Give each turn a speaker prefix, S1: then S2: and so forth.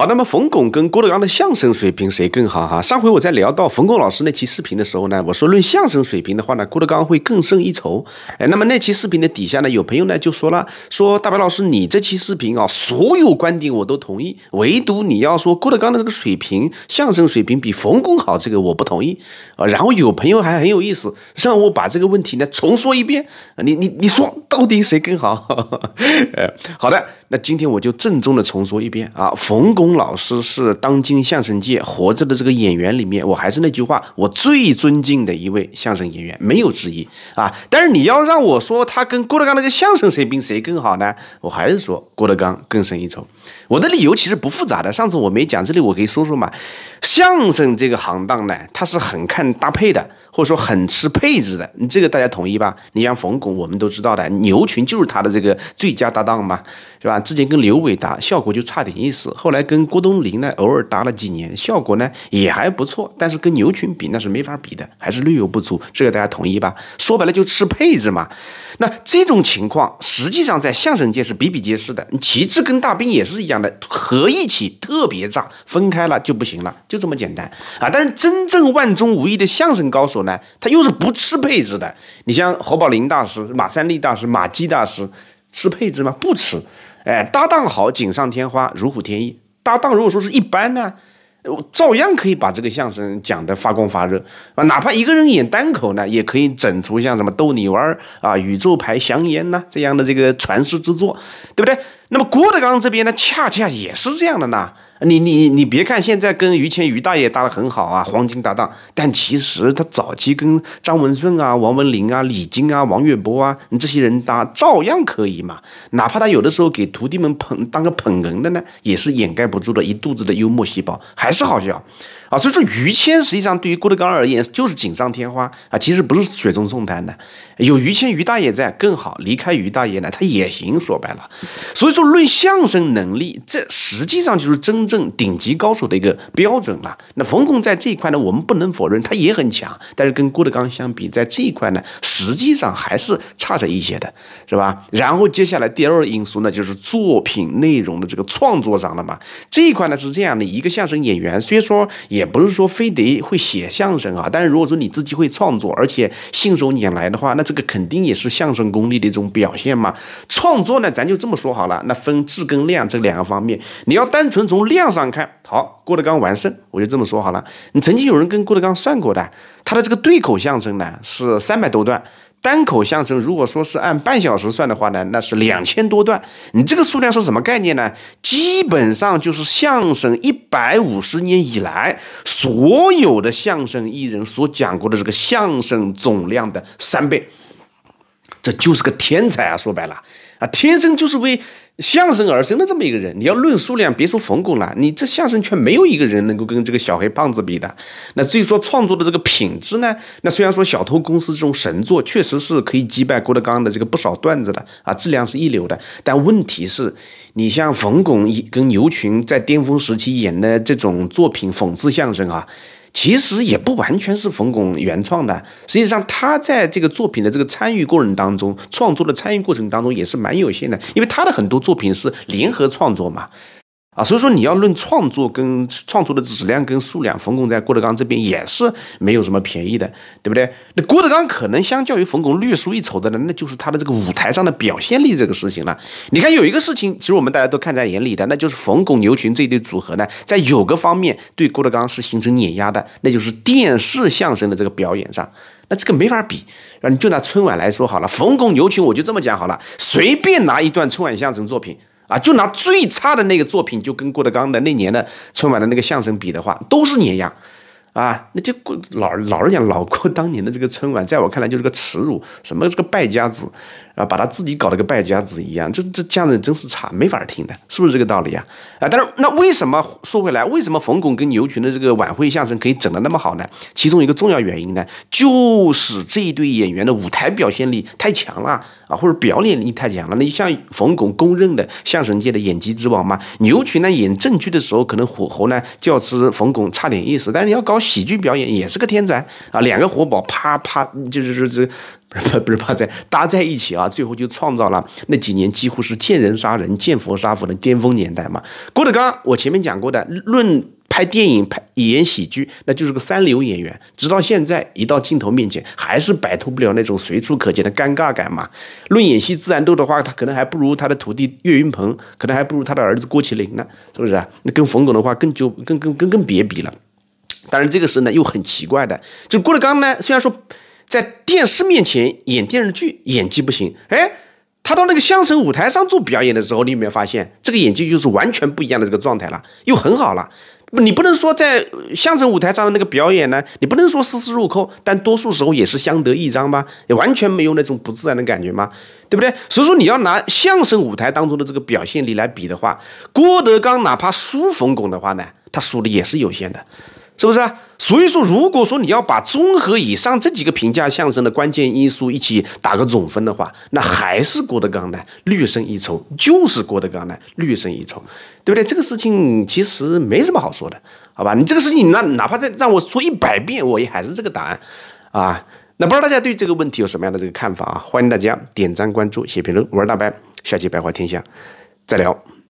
S1: 好，那么冯巩跟郭德纲的相声水平谁更好哈？上回我在聊到冯巩老师那期视频的时候呢，我说论相声水平的话呢，郭德纲会更胜一筹。哎，那么那期视频的底下呢，有朋友呢就说了，说大白老师你这期视频啊，所有观点我都同意，唯独你要说郭德纲的这个水平，相声水平比冯巩好，这个我不同意啊。然后有朋友还很有意思，让我把这个问题呢重说一遍，你你你说到底谁更好？哎，好的，那今天我就郑重的重说一遍啊，冯巩。老师是当今相声界活着的这个演员里面，我还是那句话，我最尊敬的一位相声演员，没有之一啊！但是你要让我说他跟郭德纲那个相声谁比谁更好呢？我还是说郭德纲更胜一筹。我的理由其实不复杂的，上次我没讲，这里我可以说说嘛。相声这个行当呢，它是很看搭配的。或者说很吃配置的，你这个大家同意吧？你像冯巩，我们都知道的，牛群就是他的这个最佳搭档嘛，是吧？之前跟刘伟搭效果就差点意思，后来跟郭冬临呢，偶尔搭了几年，效果呢也还不错，但是跟牛群比那是没法比的，还是略有不足，这个大家同意吧？说白了就吃配置嘛。那这种情况实际上在相声界是比比皆是的。旗帜跟大兵也是一样的，合一起特别炸，分开了就不行了，就这么简单啊！但是真正万中无一的相声高手。呢？他又是不吃配置的。你像侯宝林大师、马三立大师、马季大师，吃配置吗？不吃。哎，搭档好，锦上添花，如虎添翼。搭档如果说是一般呢，我照样可以把这个相声讲得发光发热啊。哪怕一个人演单口呢，也可以整出像什么逗你玩啊、宇宙牌香烟呐这样的这个传世之作，对不对？那么郭德纲这边呢，恰恰也是这样的呢。你你你别看现在跟于谦于大爷搭的很好啊，黄金搭档，但其实他早期跟张文顺啊、王文林啊、李菁啊、王悦波啊，你这些人搭照样可以嘛。哪怕他有的时候给徒弟们捧当个捧哏的呢，也是掩盖不住的一肚子的幽默细胞，还是好笑啊。所以说，于谦实际上对于郭德纲而言就是锦上添花啊，其实不是雪中送炭的。有于谦于大爷在更好，离开于大爷呢他也行。说白了，所以说论相声能力，这实际上就是真。正顶级高手的一个标准了。那冯巩在这一块呢，我们不能否认他也很强，但是跟郭德纲相比，在这一块呢，实际上还是差着一些的，是吧？然后接下来第二个因素呢，就是作品内容的这个创作上了嘛。这一块呢是这样的，一个相声演员，虽说也不是说非得会写相声啊，但是如果说你自己会创作，而且信手拈来的话，那这个肯定也是相声功力的一种表现嘛。创作呢，咱就这么说好了，那分质跟量这两个方面，你要单纯从量。量上看好郭德纲完胜，我就这么说好了。你曾经有人跟郭德纲算过的，他的这个对口相声呢是三百多段，单口相声如果说是按半小时算的话呢，那是两千多段。你这个数量是什么概念呢？基本上就是相声一百五十年以来所有的相声艺人所讲过的这个相声总量的三倍。这就是个天才啊！说白了，啊，天生就是为相声而生的这么一个人。你要论数量，别说冯巩了，你这相声却没有一个人能够跟这个小黑胖子比的。那至于说创作的这个品质呢？那虽然说小偷公司这种神作确实是可以击败郭德纲的这个不少段子的啊，质量是一流的。但问题是，你像冯巩跟牛群在巅峰时期演的这种作品，讽刺相声啊。其实也不完全是冯巩原创的，实际上他在这个作品的这个参与过程当中，创作的参与过程当中也是蛮有限的，因为他的很多作品是联合创作嘛。啊，所以说你要论创作跟创作的质量跟数量，冯巩在郭德纲这边也是没有什么便宜的，对不对？那郭德纲可能相较于冯巩略输一筹的呢，那就是他的这个舞台上的表现力这个事情了。你看有一个事情，其实我们大家都看在眼里的，那就是冯巩牛群这对组合呢，在有个方面对郭德纲是形成碾压的，那就是电视相声的这个表演上，那这个没法比。啊，你就拿春晚来说好了，冯巩牛群，我就这么讲好了，随便拿一段春晚相声作品。啊，就拿最差的那个作品，就跟郭德纲的那年的春晚的那个相声比的话，都是碾压，啊，那就老老是讲老郭当年的这个春晚，在我看来就是个耻辱，什么这个败家子。啊，把他自己搞得个败家子一样，这这家人真是惨，没法听的，是不是这个道理啊？啊，但是那为什么说回来，为什么冯巩跟牛群的这个晚会相声可以整得那么好呢？其中一个重要原因呢，就是这一对演员的舞台表现力太强了啊，或者表演力太强了。你像冯巩公认的相声界的演技之王嘛，牛群呢演正剧的时候可能火候呢较之冯巩差点意思，但是你要搞喜剧表演也是个天才啊，两个活宝，啪啪就是说这。不是不是怕在搭在一起啊，最后就创造了那几年几乎是见人杀人、见佛杀佛的巅峰年代嘛。郭德纲，我前面讲过的，论拍电影、拍演喜剧，那就是个三流演员，直到现在一到镜头面前，还是摆脱不了那种随处可见的尴尬感嘛。论演戏自然度的话，他可能还不如他的徒弟岳云鹏，可能还不如他的儿子郭麒麟呢，是不是啊？那跟冯巩的话，更就更更更更别比了。当然，这个时候呢，又很奇怪的，就郭德纲呢，虽然说。在电视面前演电视剧，演技不行。哎，他到那个相声舞台上做表演的时候，你有没有发现，这个演技就是完全不一样的这个状态了，又很好了。你不能说在相声舞台上的那个表演呢，你不能说丝丝入扣，但多数时候也是相得益彰吧？也完全没有那种不自然的感觉吗？对不对？所以说你要拿相声舞台当中的这个表现力来比的话，郭德纲哪怕输冯巩的话呢，他输的也是有限的。是不是？所以说，如果说你要把综合以上这几个评价相声的关键因素一起打个总分的话，那还是郭德纲呢略胜一筹，就是郭德纲呢略胜一筹，对不对？这个事情其实没什么好说的，好吧？你这个事情，那哪怕再让我说一百遍，我也还是这个答案啊。那不知道大家对这个问题有什么样的这个看法啊？欢迎大家点赞、关注、写评论。我是大白，下期百花天下再聊。